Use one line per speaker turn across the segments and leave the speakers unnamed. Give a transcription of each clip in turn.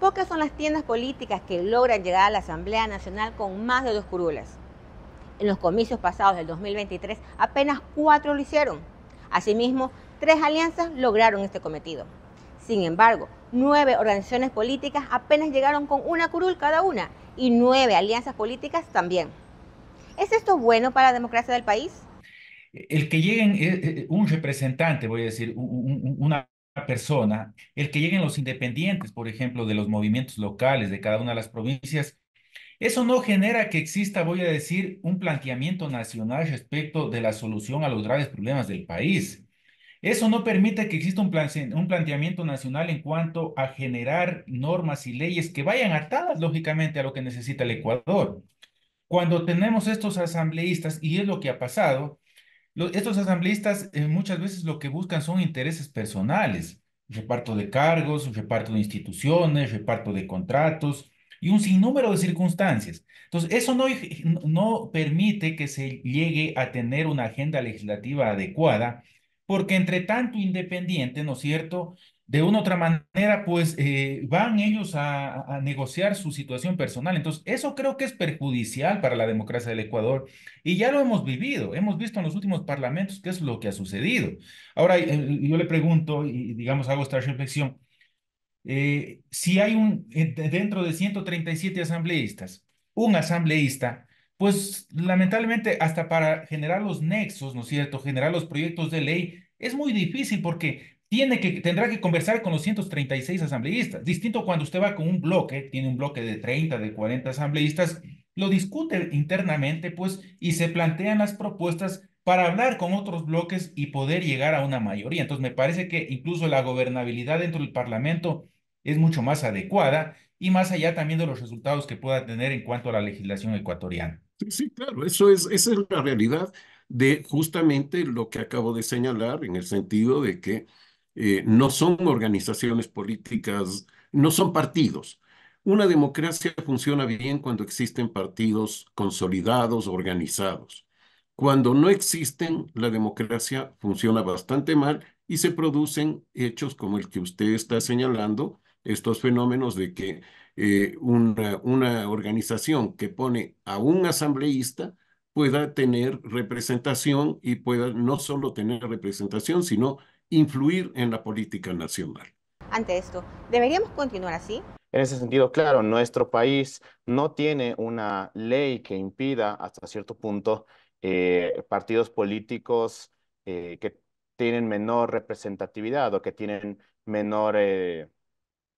Pocas son las tiendas políticas que logran llegar a la Asamblea Nacional con más de dos curules. En los comicios pasados del 2023, apenas cuatro lo hicieron. Asimismo, tres alianzas lograron este cometido. Sin embargo, nueve organizaciones políticas apenas llegaron con una curul cada una y nueve alianzas políticas también. ¿Es esto bueno para la democracia del país?
El que lleguen eh, eh, un representante, voy a decir, una persona, el que lleguen los independientes, por ejemplo, de los movimientos locales de cada una de las provincias, eso no genera que exista, voy a decir, un planteamiento nacional respecto de la solución a los graves problemas del país. Eso no permite que exista un, un planteamiento nacional en cuanto a generar normas y leyes que vayan atadas, lógicamente, a lo que necesita el Ecuador. Cuando tenemos estos asambleístas, y es lo que ha pasado, estos asambleístas eh, muchas veces lo que buscan son intereses personales, reparto de cargos, reparto de instituciones, reparto de contratos y un sinnúmero de circunstancias. Entonces, eso no, no permite que se llegue a tener una agenda legislativa adecuada, porque entre tanto independiente, ¿no es cierto? de una u otra manera, pues eh, van ellos a, negociar su situación personal. Entonces, eso creo que es perjudicial para la democracia del Ecuador y ya lo hemos vivido, hemos visto en los últimos parlamentos qué es lo que ha sucedido. Ahora, eh, yo le pregunto y digamos, hago esta reflexión. Eh, si hay un, dentro de 137 asambleístas, un asambleísta, pues lamentablemente hasta para generar los nexos, ¿no es cierto?, generar los proyectos de ley, es muy difícil porque que, tendrá que conversar con los 136 asambleístas. Distinto cuando usted va con un bloque, tiene un bloque de 30, de 40 asambleístas, lo discute internamente, pues, y se plantean las propuestas para hablar con otros bloques y poder llegar a una mayoría. Entonces, me parece que incluso la gobernabilidad dentro del Parlamento es mucho más adecuada y más allá también de los resultados que pueda tener en cuanto a la legislación ecuatoriana.
Sí, sí, claro, eso es, esa es la realidad de justamente lo que acabo de señalar en el sentido de que eh, no son organizaciones políticas, no son partidos. Una democracia funciona bien cuando existen partidos consolidados, organizados. Cuando no existen, la democracia funciona bastante mal y se producen hechos como el que usted está señalando, estos fenómenos de que eh, una, una organización que pone a un asambleísta pueda tener representación y pueda no solo tener representación, sino
influir en la política nacional.
Ante esto, ¿deberíamos continuar así?
En ese sentido, claro, nuestro país no tiene una ley que impida hasta cierto punto eh, partidos políticos eh, que tienen menor representatividad o que tienen menor, eh,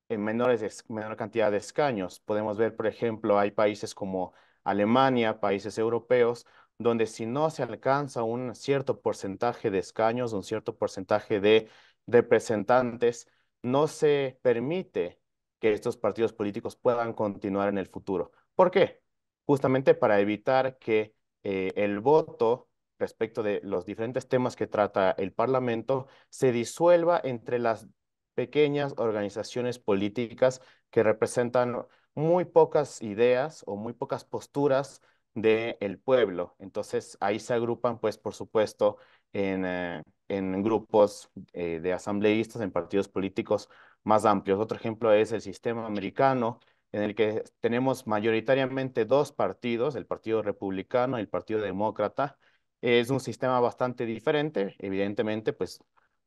menores, menor cantidad de escaños. Podemos ver, por ejemplo, hay países como Alemania, países europeos, donde si no se alcanza un cierto porcentaje de escaños, un cierto porcentaje de representantes, no se permite que estos partidos políticos puedan continuar en el futuro. ¿Por qué? Justamente para evitar que eh, el voto respecto de los diferentes temas que trata el Parlamento se disuelva entre las pequeñas organizaciones políticas que representan muy pocas ideas o muy pocas posturas del pueblo. Entonces ahí se agrupan, pues por supuesto, en, eh, en grupos eh, de asambleístas, en partidos políticos más amplios. Otro ejemplo es el sistema americano, en el que tenemos mayoritariamente dos partidos, el Partido Republicano y el Partido Demócrata. Es un sistema bastante diferente, evidentemente, pues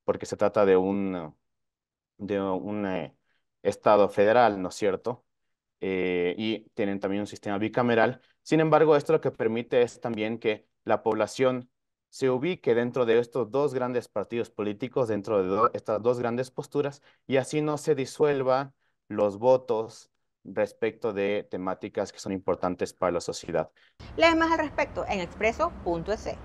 porque se trata de un, de un eh, Estado federal, ¿no es cierto? Eh, y tienen también un sistema bicameral. Sin embargo, esto lo que permite es también que la población se ubique dentro de estos dos grandes partidos políticos, dentro de estas dos grandes posturas, y así no se disuelvan los votos respecto de temáticas que son importantes para la sociedad.
Lees más al respecto en expreso.es.